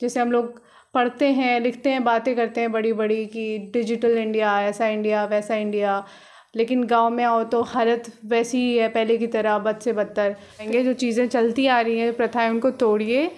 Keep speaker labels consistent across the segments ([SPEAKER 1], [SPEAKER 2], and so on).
[SPEAKER 1] जैसे हम लोग पढ़ते हैं लिखते हैं बातें करते हैं बड़ी बड़ी कि डिजिटल इंडिया ऐसा इंडिया वैसा इंडिया लेकिन गांव में आओ तो हालत वैसी ही है पहले की तरह बद से बदतर कहेंगे जो चीज़ें चलती आ रही हैं प्रथाएं उनको तोड़िए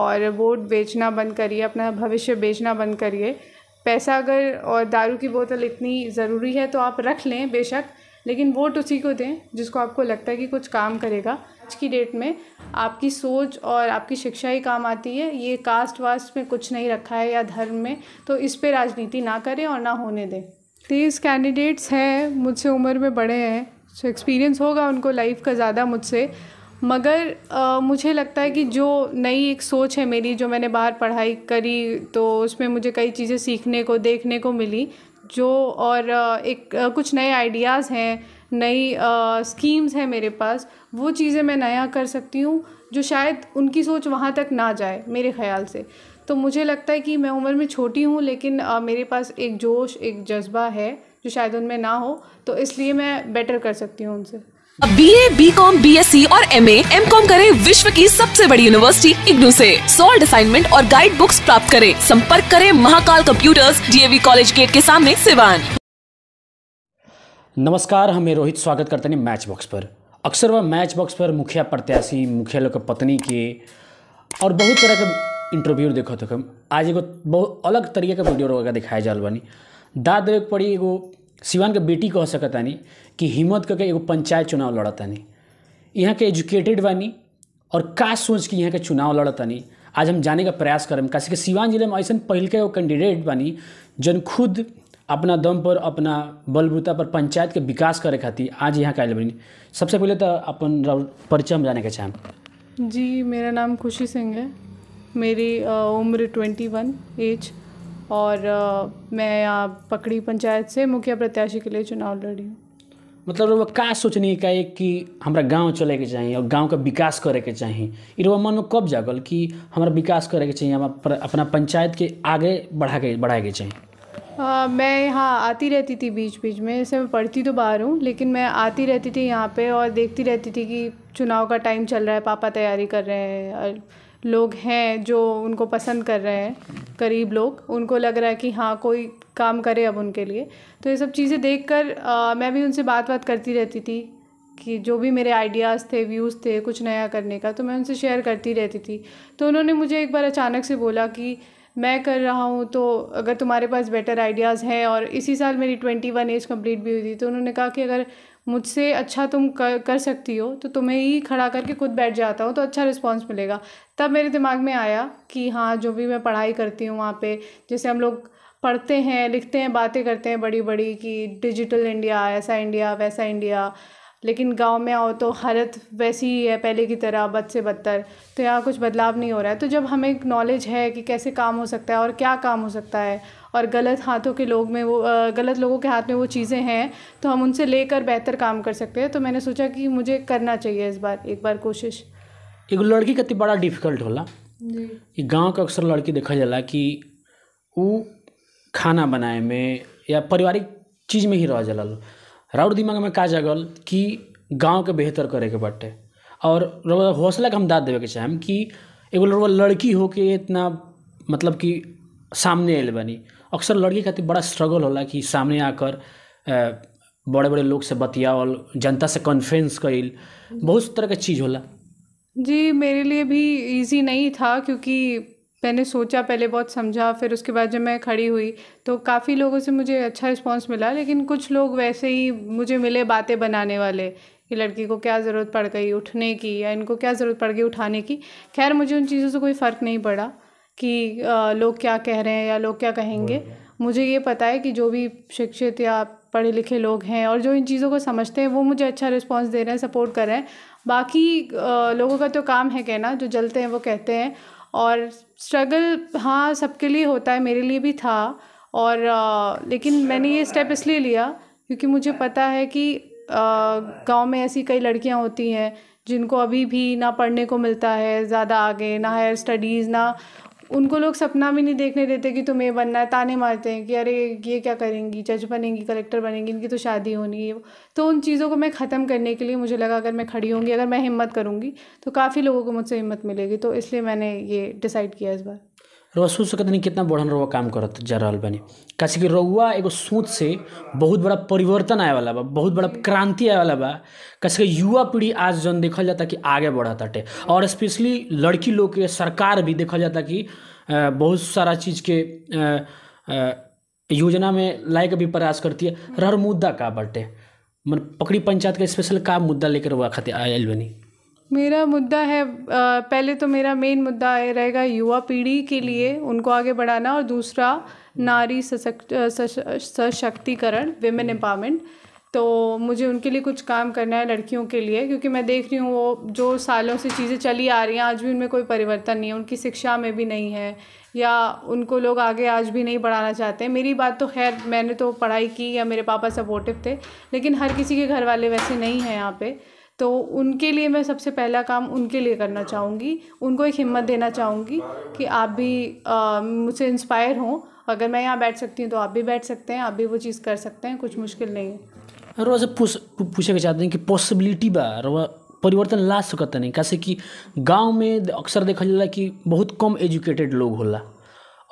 [SPEAKER 1] और वोट बेचना बंद करिए अपना भविष्य बेचना बंद करिए पैसा अगर और दारू की बोतल इतनी ज़रूरी है तो आप रख लें बेशक लेकिन वोट तो उसी को दें जिसको आपको लगता है कि कुछ काम करेगा आज की डेट में आपकी सोच और आपकी शिक्षा ही काम आती है ये कास्ट वास्ट में कुछ नहीं रखा है या धर्म में तो इस पर राजनीति ना करें और ना होने दें तीस कैंडिडेट्स हैं मुझसे उम्र में बड़े हैं सो तो एक्सपीरियंस होगा उनको लाइफ का ज़्यादा मुझसे मगर आ, मुझे लगता है कि जो नई एक सोच है मेरी जो मैंने बाहर पढ़ाई करी तो उसमें मुझे कई चीज़ें सीखने को देखने को मिली जो और एक कुछ नए आइडियाज़ हैं नई स्कीम्स हैं मेरे पास वो चीज़ें मैं नया कर सकती हूँ जो शायद उनकी सोच वहाँ तक ना जाए मेरे ख्याल से तो मुझे लगता है कि मैं उम्र में छोटी हूँ लेकिन मेरे पास एक जोश एक जज्बा है जो शायद उनमें ना हो तो इसलिए मैं बेटर कर सकती हूँ उनसे B A B com
[SPEAKER 2] B S C और एम ए एम कॉम करे विश्व की सबसे बड़ी यूनिवर्सिटी इग्नू ऐसी सोल्ड असाइनमेंट और गाइड बुक्स प्राप्त करें संपर्क करें Mahakal computers DAV college gate के सामने सिवान नमस्कार हमें रोहित स्वागत करते हैं मैच बॉक्स पर अक्सर वह मैच बॉक्स पर मुखिया प्रत्याशी मुखिया लोग पत्नी के और बहुत तरह के इंटरव्यू देखो तो आज एगो बहुत अलग तरीके का वीडियो रोगा दिखाया जाल बानी दाद देवे पड़ी एगो सिवान के बेटी कह सकतानी कि हिम्मत करके एगो पंचायत चुनाव लड़तानी यहाँ के एजुकेटेड बानी और का सोच के यहाँ के चुनाव लड़तानी आज हम जाने का प्रयास करें कैसे कि सिवान जिले में ऐसा पहल के कैंडिडेट बानी जन खुद अपना दम पर अपना बलबूता पर पंचायत के विकास करे खातिर आज यहाँ का आयल बनी सबसे पहले तो अपन परिचय हम जाने के चाहें
[SPEAKER 1] जी मेरा नाम खुशी सिंह है मेरी उम्र ट्वेंटी वन एज और मैं यहाँ पकड़ी पंचायत से मुखिया प्रत्याशी के लिए चुनाव लड़ी हूँ
[SPEAKER 2] मतलब का सोचने का एक कि हमारा गांव चले के चाहिए और गांव का विकास करे के चाहिए इनवा मन में कब जागल कि हमारा विकास करे के चाहिए अपना पंचायत के आगे बढ़ा के बढ़ाए के चाहिए
[SPEAKER 1] आ, मैं यहाँ आती रहती थी बीच बीच में जैसे मैं पढ़ती तो बाहर हूँ लेकिन मैं आती रहती थी यहाँ पे और देखती रहती थी कि चुनाव का टाइम चल रहा है पापा तैयारी कर रहे हैं और लोग हैं जो उनको पसंद कर रहे हैं करीब लोग उनको लग रहा है कि हाँ कोई काम करे अब उनके लिए तो ये सब चीज़ें देख कर आ, मैं भी उनसे बात बात करती रहती थी कि जो भी मेरे आइडियाज़ थे व्यूज़ थे कुछ नया करने का तो मैं उनसे शेयर करती रहती थी तो उन्होंने मुझे एक बार अचानक से बोला कि मैं कर रहा हूँ तो अगर तुम्हारे पास बेटर आइडियाज़ हैं और इसी साल मेरी ट्वेंटी वन एज कंप्लीट भी हुई थी तो उन्होंने कहा कि अगर मुझसे अच्छा तुम कर कर सकती हो तो तुम्हें ही खड़ा करके खुद बैठ जाता हूँ तो अच्छा रिस्पॉन्स मिलेगा तब मेरे दिमाग में आया कि हाँ जो भी मैं पढ़ाई करती हूँ वहाँ पे जैसे हम लोग पढ़ते हैं लिखते हैं बातें करते हैं बड़ी बड़ी कि डिजिटल इंडिया ऐसा इंडिया वैसा इंडिया लेकिन गांव में आओ तो हालत वैसी ही है पहले की तरह बद से बदतर तो यहाँ कुछ बदलाव नहीं हो रहा है तो जब हमें नॉलेज है कि कैसे काम हो सकता है और क्या काम हो सकता है और गलत हाथों के लोग में वो गलत लोगों के हाथ में वो चीज़ें हैं तो हम उनसे लेकर बेहतर काम कर सकते हैं तो मैंने सोचा कि मुझे करना चाहिए इस बार एक बार कोशिश
[SPEAKER 2] एगो लड़की का तो बड़ा डिफिकल्ट होला जी गाँव का अक्सर लड़की देखा जाला कि वो खाना बनाए में या पारिवारिक चीज़ में ही रह जला राउर दिमाग में का जागल कि गाँव के बेहतर करे के बाटे और हौसला के हम दाद देवे के चाहे कि एगो लड़की होके इतना मतलब कि सामने एल बनी अक्सर लड़की खातिर बड़ा स्ट्रगल होला कि सामने आकर बड़े बड़े लोग से बतियावल जनता से कन्फ्रेंस कईल बहुत तरह का चीज़ होला
[SPEAKER 1] जी मेरे लिए भी इजी नहीं था क्योंकि मैंने सोचा पहले बहुत समझा फिर उसके बाद जब मैं खड़ी हुई तो काफ़ी लोगों से मुझे अच्छा रिस्पांस मिला लेकिन कुछ लोग वैसे ही मुझे मिले बातें बनाने वाले कि लड़की को क्या ज़रूरत पड़ गई उठने की या इनको क्या ज़रूरत पड़ गई उठाने की खैर मुझे उन चीज़ों से कोई फ़र्क नहीं पड़ा कि लोग क्या कह रहे हैं या लोग क्या कहेंगे मुझे ये पता है कि जो भी शिक्षित या पढ़े लिखे लोग हैं और जो इन चीज़ों को समझते हैं वो मुझे अच्छा रिस्पांस दे रहे हैं सपोर्ट कर रहे हैं बाकी लोगों का तो काम है कहना जो जलते हैं वो कहते हैं और स्ट्रगल हाँ सबके लिए होता है मेरे लिए भी था और लेकिन मैंने ये स्टेप इसलिए लिया क्योंकि मुझे पता है कि गांव में ऐसी कई लड़कियां होती हैं जिनको अभी भी ना पढ़ने को मिलता है ज़्यादा आगे ना हायर स्टडीज़ ना उनको लोग सपना भी नहीं देखने देते कि तुम्हें बनना है ताने मारते हैं कि अरे ये क्या करेंगी जज बनेंगी कलेक्टर बनेंगी इनकी तो शादी होनी है तो उन चीज़ों को मैं ख़त्म करने के लिए मुझे लगा अगर मैं खड़ी होंगी अगर मैं हिम्मत करूँगी तो काफ़ी लोगों को मुझसे हिम्मत मिलेगी तो इसलिए मैंने ये डिसाइड किया इस बार
[SPEAKER 2] रउआ सोच सकत नहीं कितना बढ़न रउआ काम करत जा रहल बनी कैसे कि रउआ एगो सोच से बहुत बड़ा परिवर्तन आए वाला बा बहुत बड़ा क्रांति आए वाला बा कैसे कि युवा पीढ़ी आज जन देखल जाता कि आगे बढ़त ताटे और स्पेशली लड़की लोग के सरकार भी देखल जाता कि बहुत सारा चीज़ के योजना में लाए के भी प्रयास करती है हर मुद्दा का बटे मन पकड़ी पंचायत का स्पेशल का मुद्दा लेकर हुआ खाते आयल बनी
[SPEAKER 1] मेरा मुद्दा है पहले तो मेरा मेन मुद्दा ये रहेगा युवा पीढ़ी के लिए उनको आगे बढ़ाना और दूसरा नारी सशक्त सशक्तिकरण विमेन एम्पावरमेंट तो मुझे उनके लिए कुछ काम करना है लड़कियों के लिए क्योंकि मैं देख रही हूँ वो जो सालों से चीज़ें चली आ रही हैं आज भी उनमें कोई परिवर्तन नहीं है उनकी शिक्षा में भी नहीं है या उनको लोग आगे आज भी नहीं बढ़ाना चाहते मेरी बात तो खैर मैंने तो पढ़ाई की या मेरे पापा सपोर्टिव थे लेकिन हर किसी के घर वाले वैसे नहीं हैं यहाँ पर तो उनके लिए मैं सबसे पहला काम उनके लिए करना चाहूँगी उनको एक हिम्मत देना चाहूँगी कि आप भी मुझसे इंस्पायर हों अगर मैं यहाँ बैठ सकती हूँ तो आप भी बैठ सकते हैं आप भी वो चीज़ कर सकते हैं कुछ मुश्किल नहीं
[SPEAKER 2] है रोज़ पूछ पूछे चाहते हैं कि पॉसिबिलिटी बा परिवर्तन ला सकते नहीं कैसे कि गांव में अक्सर देखा जाला कि बहुत कम एजुकेटेड लोग होला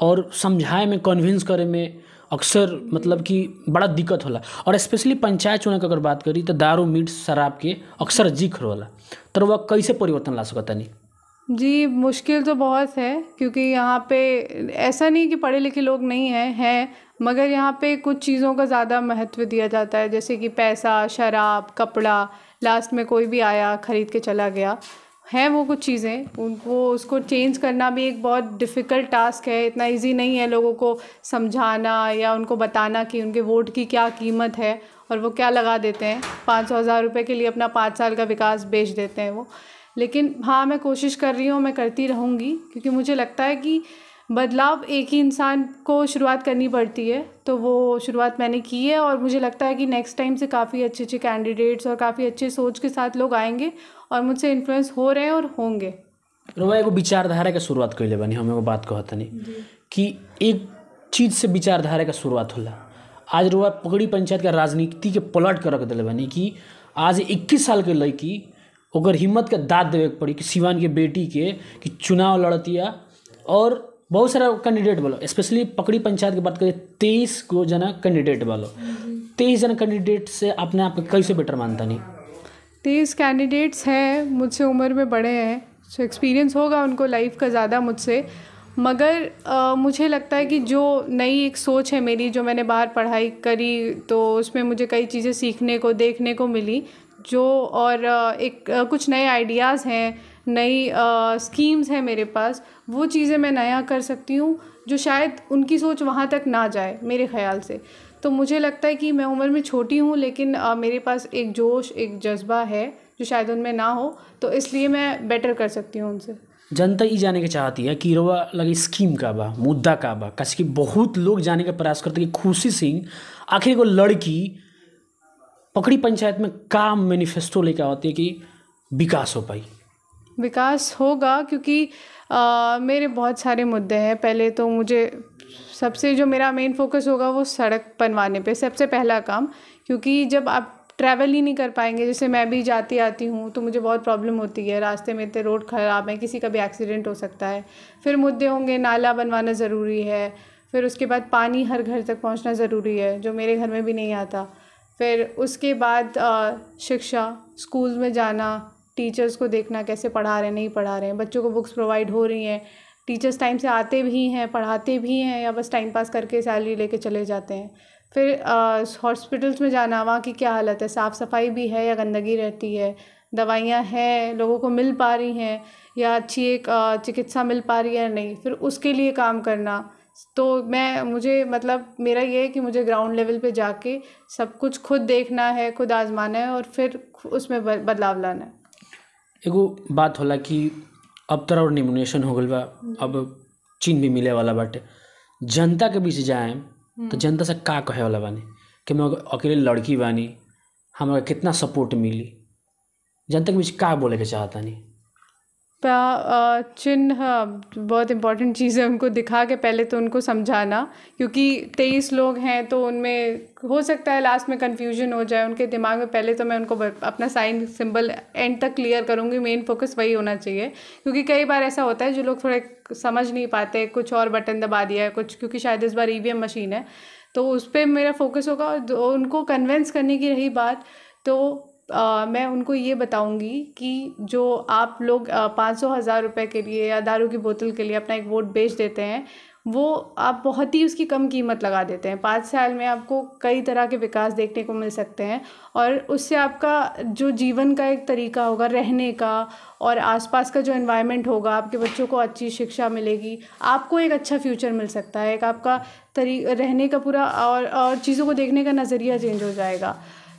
[SPEAKER 2] और समझाए में कन्विंस करे में अक्सर मतलब कि बड़ा दिक्कत होला और स्पेशली पंचायत चुनाव के अगर बात करी तो दारू मीट शराब के अक्सर जिक्र होला तो वह कैसे परिवर्तन ला सकता नहीं
[SPEAKER 1] जी मुश्किल तो बहुत है क्योंकि यहाँ पे ऐसा नहीं कि पढ़े लिखे लोग नहीं हैं है मगर यहाँ पे कुछ चीज़ों का ज़्यादा महत्व दिया जाता है जैसे कि पैसा शराब कपड़ा लास्ट में कोई भी आया ख़रीद के चला गया हैं वो कुछ चीज़ें उनको उसको चेंज करना भी एक बहुत डिफ़िकल्ट टास्क है इतना इजी नहीं है लोगों को समझाना या उनको बताना कि उनके वोट की क्या कीमत है और वो क्या लगा देते हैं पाँच सौ हज़ार रुपये के लिए अपना पाँच साल का विकास बेच देते हैं वो लेकिन हाँ मैं कोशिश कर रही हूँ मैं करती रहूँगी क्योंकि मुझे लगता है कि बदलाव एक ही इंसान को शुरुआत करनी पड़ती है तो वो शुरुआत मैंने की है और मुझे लगता है कि नेक्स्ट टाइम से काफ़ी अच्छे अच्छे कैंडिडेट्स और काफ़ी अच्छे सोच के साथ लोग आएंगे और मुझसे इन्फ्लुएंस हो रहे हैं और होंगे
[SPEAKER 2] रोबा एगो विचारधारा के शुरुआत कर बानी हम एगो बात कहतनी कि एक चीज़ से विचारधारा के शुरुआत होला आज रोबा पगड़ी पंचायत के राजनीति के पलट कर रख दिले बनी कि आज इक्कीस साल के लड़की ओकर हिम्मत के दाद देवे पड़ी कि सिवान के बेटी के कि चुनाव लड़तिया और बहुत सारा कैंडिडेट बोलो स्पेशली पकड़ी पंचायत की बात करें तेईस गो जना कैंडिडेट बोलो तेईस जना कैंडिडेट से अपने आप को कैसे बेटर मानता नहीं
[SPEAKER 1] तेज़ कैंडिडेट्स हैं मुझसे उम्र में बड़े हैं सो एक्सपीरियंस होगा उनको लाइफ का ज़्यादा मुझसे मगर आ, मुझे लगता है कि जो नई एक सोच है मेरी जो मैंने बाहर पढ़ाई करी तो उसमें मुझे कई चीज़ें सीखने को देखने को मिली जो और एक कुछ नए आइडियाज़ हैं नई स्कीम्स हैं मेरे पास वो चीज़ें मैं नया कर सकती हूँ जो शायद उनकी सोच वहाँ तक ना जाए मेरे ख्याल से तो मुझे लगता है कि मैं उम्र में छोटी हूँ लेकिन आ, मेरे पास एक जोश एक जज्बा है जो शायद उनमें ना हो तो इसलिए मैं बेटर कर सकती हूँ उनसे
[SPEAKER 2] जनता ये जाने के चाहती है कि रोवा लगे स्कीम का बा मुद्दा का बा कैसे कि बहुत लोग जाने का प्रयास करते कि खुशी सिंह आखिर को लड़की पकड़ी पंचायत में का मैनिफेस्टो लेकर आती है कि
[SPEAKER 1] विकास हो पाई विकास होगा क्योंकि आ, मेरे बहुत सारे मुद्दे हैं पहले तो मुझे सबसे जो मेरा मेन फोकस होगा वो सड़क बनवाने पे सबसे पहला काम क्योंकि जब आप ट्रैवल ही नहीं कर पाएंगे जैसे मैं भी जाती आती हूँ तो मुझे बहुत प्रॉब्लम होती है रास्ते में इतने रोड ख़राब है किसी का भी एक्सीडेंट हो सकता है फिर मुद्दे होंगे नाला बनवाना ज़रूरी है फिर उसके बाद पानी हर घर तक पहुँचना ज़रूरी है जो मेरे घर में भी नहीं आता फिर उसके बाद शिक्षा स्कूल में जाना टीचर्स को देखना कैसे पढ़ा रहे हैं नहीं पढ़ा रहे हैं बच्चों को बुक्स प्रोवाइड हो रही हैं टीचर्स टाइम से आते भी हैं पढ़ाते भी हैं या बस टाइम पास करके सैलरी लेके चले जाते हैं फिर हॉस्पिटल्स में जाना वहाँ की क्या हालत है साफ़ सफाई भी है या गंदगी रहती है दवाइयाँ हैं लोगों को मिल पा रही हैं या अच्छी एक चिकित्सा मिल पा रही है या नहीं फिर उसके लिए काम करना तो मैं मुझे मतलब मेरा ये है कि मुझे ग्राउंड लेवल पे जाके सब कुछ खुद देखना है खुद आजमाना है और फिर उसमें बदलाव लाना है
[SPEAKER 2] एगो बात होला कि अब तर और निमोनेशन हो गइल बा हम्म। अब चीन भी मिले वाला बाटे जनता के बीच जाए तो हम्म। जनता से का कहे वाला बानी कि मैं अकेले लड़की बानी हमारा कितना सपोर्ट मिली जनता के बीच का बोले के चाहता नहीं
[SPEAKER 1] चिन्ह बहुत इम्पॉर्टेंट चीज़ है उनको दिखा के पहले तो उनको समझाना क्योंकि तेईस लोग हैं तो उनमें हो सकता है लास्ट में कन्फ्यूजन हो जाए उनके दिमाग में पहले तो मैं उनको अपना साइन सिंबल एंड तक क्लियर करूँगी मेन फोकस वही होना चाहिए क्योंकि कई बार ऐसा होता है जो लोग थोड़े समझ नहीं पाते कुछ और बटन दबा दिया है कुछ क्योंकि शायद इस बार ई e मशीन है तो उस पर मेरा फोकस होगा और उनको कन्वेंस करने की रही बात तो मैं उनको ये बताऊंगी कि जो आप लोग पाँच सौ हज़ार रुपये के लिए या दारू की बोतल के लिए अपना एक वोट बेच देते हैं वो आप बहुत ही उसकी कम कीमत लगा देते हैं पाँच साल में आपको कई तरह के विकास देखने को मिल सकते हैं और उससे आपका जो जीवन का एक तरीका होगा रहने का और आसपास का जो इन्वायरमेंट होगा आपके बच्चों को अच्छी शिक्षा मिलेगी आपको एक अच्छा फ्यूचर मिल सकता है एक आपका तरी रहने का पूरा और और चीज़ों को देखने का नज़रिया चेंज हो जाएगा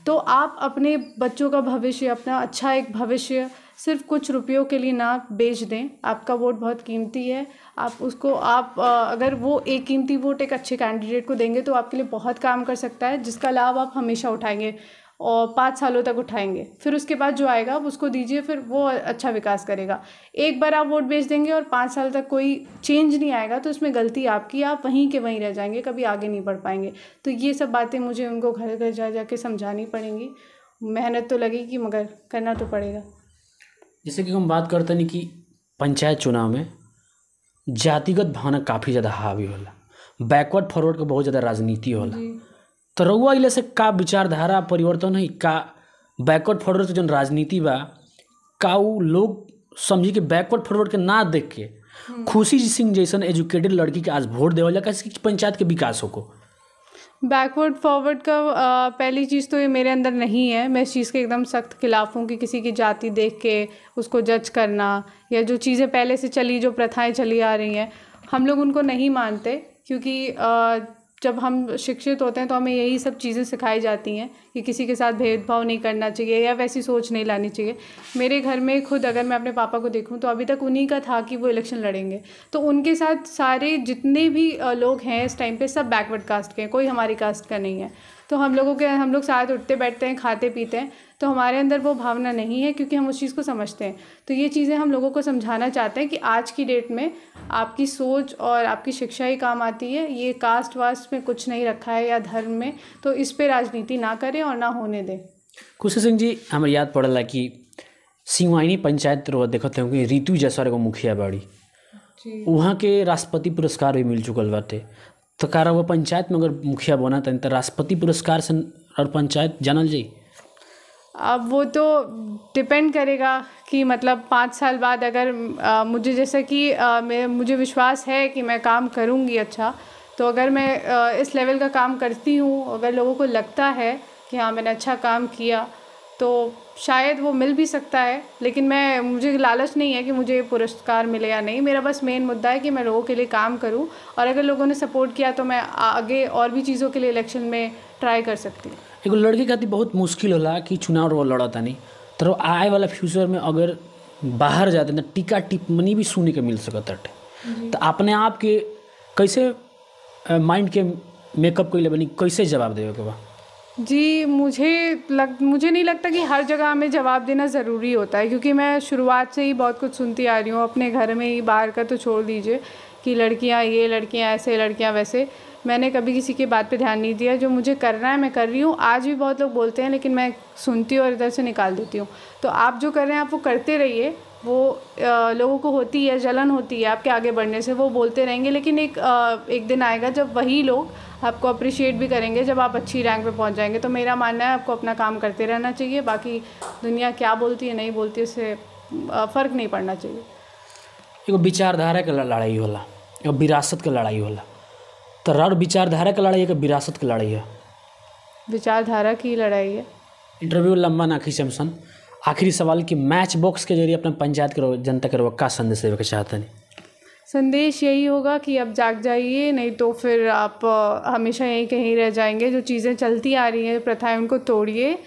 [SPEAKER 1] तो आप अपने बच्चों का भविष्य अपना अच्छा एक भविष्य सिर्फ कुछ रुपयों के लिए ना बेच दें आपका वोट बहुत कीमती है आप उसको आप अगर वो एक कीमती वोट एक अच्छे कैंडिडेट को देंगे तो आपके लिए बहुत काम कर सकता है जिसका लाभ आप हमेशा उठाएंगे और पाँच सालों तक उठाएंगे फिर उसके बाद जो आएगा आप उसको दीजिए फिर वो अच्छा विकास करेगा एक बार आप वोट बेच देंगे और पाँच साल तक कोई चेंज नहीं आएगा तो उसमें गलती आपकी आप वहीं के वहीं रह जाएंगे कभी आगे नहीं बढ़ पाएंगे तो ये सब बातें मुझे उनको घर घर जा जा समझानी पड़ेंगी मेहनत तो लगेगी मगर करना तो पड़ेगा
[SPEAKER 2] जैसे कि हम बात करते हैं कि पंचायत चुनाव में जातिगत भावना काफ़ी ज़्यादा हावी होला बैकवर्ड फॉरवर्ड का बहुत ज़्यादा राजनीति होला तो रउआ इले से का विचारधारा परिवर्तन है का बैकवर्ड फॉरवर्ड के जो राजनीति बा का उ लोग समझी कि बैकवर्ड फॉरवर्ड के ना देख के हम्म। खुशी सिंह जैसन एजुकेटेड लड़की के आज वोट देवल जा पंचायत के विकास हो को
[SPEAKER 1] बैकवर्ड फॉरवर्ड का आ, पहली चीज़ तो ये मेरे अंदर नहीं है मैं इस चीज़ के एकदम सख्त खिलाफ़ हूँ कि किसी की जाति देख के उसको जज करना या जो चीज़ें पहले से चली जो प्रथाएं चली आ रही हैं हम लोग उनको नहीं मानते क्योंकि आ, जब हम शिक्षित होते हैं तो हमें यही सब चीज़ें सिखाई जाती हैं कि किसी के साथ भेदभाव नहीं करना चाहिए या वैसी सोच नहीं लानी चाहिए मेरे घर में खुद अगर मैं अपने पापा को देखूं तो अभी तक उन्हीं का था कि वो इलेक्शन लड़ेंगे तो उनके साथ सारे जितने भी लोग हैं इस टाइम पे सब बैकवर्ड कास्ट के हैं कोई हमारी कास्ट का नहीं है तो हम लोगों के हम लोग साथ उठते बैठते हैं खाते पीते हैं तो हमारे अंदर वो भावना नहीं है क्योंकि हम उस चीज़ को समझते हैं तो ये चीज़ें हम लोगों को समझाना चाहते हैं कि आज की डेट में आपकी सोच और आपकी शिक्षा ही काम आती है ये कास्ट वास्ट में कुछ नहीं रखा है या धर्म में तो इस पर राजनीति ना करें और ना होने दें
[SPEAKER 2] खुशी सिंह जी हमें याद पड़ रहा कि सिंहवाहिनी पंचायत देखते होंगे रितु जसर को मुखिया बाड़ी वहाँ के राष्ट्रपति पुरस्कार भी मिल चुकल बाटे तो कारा वो पंचायत में अगर मुखिया बना तो राष्ट्रपति पुरस्कार से और पंचायत जानल जाए
[SPEAKER 1] अब वो तो डिपेंड करेगा कि मतलब पाँच साल बाद अगर आ, मुझे जैसा कि आ, मैं मुझे विश्वास है कि मैं काम करूँगी अच्छा तो अगर मैं आ, इस लेवल का काम करती हूँ अगर लोगों को लगता है कि हाँ मैंने अच्छा काम किया तो शायद वो मिल भी सकता है लेकिन मैं मुझे लालच नहीं है कि मुझे ये पुरस्कार मिले या नहीं मेरा बस मेन मुद्दा है कि मैं लोगों के लिए काम करूं और अगर लोगों ने सपोर्ट किया तो मैं आगे और भी चीज़ों के लिए इलेक्शन में ट्राई कर सकती हूँ
[SPEAKER 2] एक लड़की का तो बहुत मुश्किल होला कि चुनाव वो लड़ा नहीं तो आए वाला फ्यूचर में अगर बाहर जाते ना तो टीका टिप्पणी भी सुनने के मिल सकता है तो अपने आप के कैसे माइंड के मेकअप के लिए बनी कैसे जवाब देवे के बाद
[SPEAKER 1] जी मुझे लग मुझे नहीं लगता कि हर जगह हमें जवाब देना ज़रूरी होता है क्योंकि मैं शुरुआत से ही बहुत कुछ सुनती आ रही हूँ अपने घर में ही बाहर का तो छोड़ दीजिए कि लड़कियाँ ये लड़कियाँ ऐसे लड़कियाँ वैसे मैंने कभी किसी की बात पे ध्यान नहीं दिया जो मुझे करना है मैं कर रही हूँ आज भी बहुत लोग बोलते हैं लेकिन मैं सुनती हूँ और इधर से निकाल देती हूँ तो आप जो कर रहे हैं आप वो करते रहिए वो लोगों को होती है जलन होती है आपके आगे बढ़ने से वो बोलते रहेंगे लेकिन एक एक दिन आएगा जब वही लोग आपको अप्रिशिएट भी करेंगे जब आप अच्छी रैंक पे पहुंच जाएंगे तो मेरा मानना है आपको अपना काम करते रहना चाहिए बाकी दुनिया क्या बोलती है नहीं बोलती उससे फ़र्क नहीं पड़ना चाहिए
[SPEAKER 2] एक विचारधारा का लड़ाई होला एक विरासत का लड़ाई होला तो रर विचारधारा का लड़ाई है विरासत की लड़ाई है
[SPEAKER 1] विचारधारा की लड़ाई है
[SPEAKER 2] इंटरव्यू लंबा ना खींचे सन आखिरी सवाल कि मैच बॉक्स के जरिए अपने पंचायत के जनता के का संदेश देवे चाहते हैं
[SPEAKER 1] संदेश यही होगा कि अब जाग जाइए नहीं तो फिर आप हमेशा यहीं कहीं रह जाएंगे जो चीज़ें चलती आ रही हैं प्रथाएं उनको तोड़िए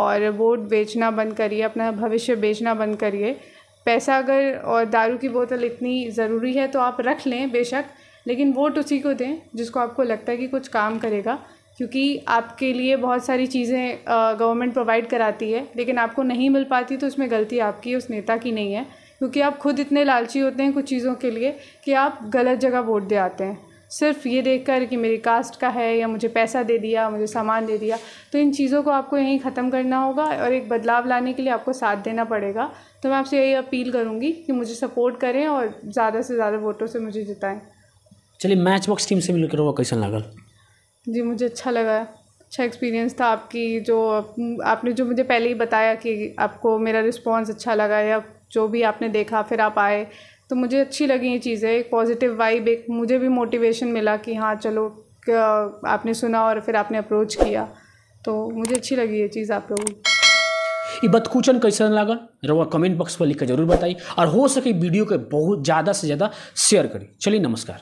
[SPEAKER 1] और वोट बेचना बंद करिए अपना भविष्य बेचना बंद करिए पैसा अगर और दारू की बोतल इतनी ज़रूरी है तो आप रख लें बेशक लेकिन वोट उसी को दें जिसको आपको लगता है कि कुछ काम करेगा क्योंकि आपके लिए बहुत सारी चीज़ें गवर्नमेंट प्रोवाइड कराती है लेकिन आपको नहीं मिल पाती तो उसमें गलती आपकी उस नेता की नहीं है क्योंकि आप खुद इतने लालची होते हैं कुछ चीज़ों के लिए कि आप गलत जगह वोट दे आते हैं सिर्फ ये देख कर कि मेरी कास्ट का है या मुझे पैसा दे दिया मुझे सामान दे दिया तो इन चीज़ों को आपको यहीं ख़त्म करना होगा और एक बदलाव लाने के लिए आपको साथ देना पड़ेगा तो मैं आपसे यही अपील करूँगी कि मुझे सपोर्ट करें और ज़्यादा से ज़्यादा वोटों से मुझे जिताएं
[SPEAKER 2] चलिए मैच बॉक्स टीम से मिलकर वो कैसा लगा
[SPEAKER 1] जी मुझे अच्छा लगा अच्छा एक्सपीरियंस था आपकी जो आपने जो मुझे पहले ही बताया कि आपको मेरा रिस्पांस अच्छा लगा या जो भी आपने देखा फिर आप आए तो मुझे अच्छी लगी ये चीज़ें एक पॉजिटिव वाइब एक मुझे भी मोटिवेशन मिला कि हाँ चलो आपने सुना और फिर आपने अप्रोच किया तो मुझे अच्छी लगी ये चीज़ आप लोगों की
[SPEAKER 2] ये बदकूचन कैसा लगा रउआ कमेंट बॉक्स पर लिख कर जरूर बताई और हो सके वीडियो के बहुत ज़्यादा से ज़्यादा शेयर करी चलिए नमस्कार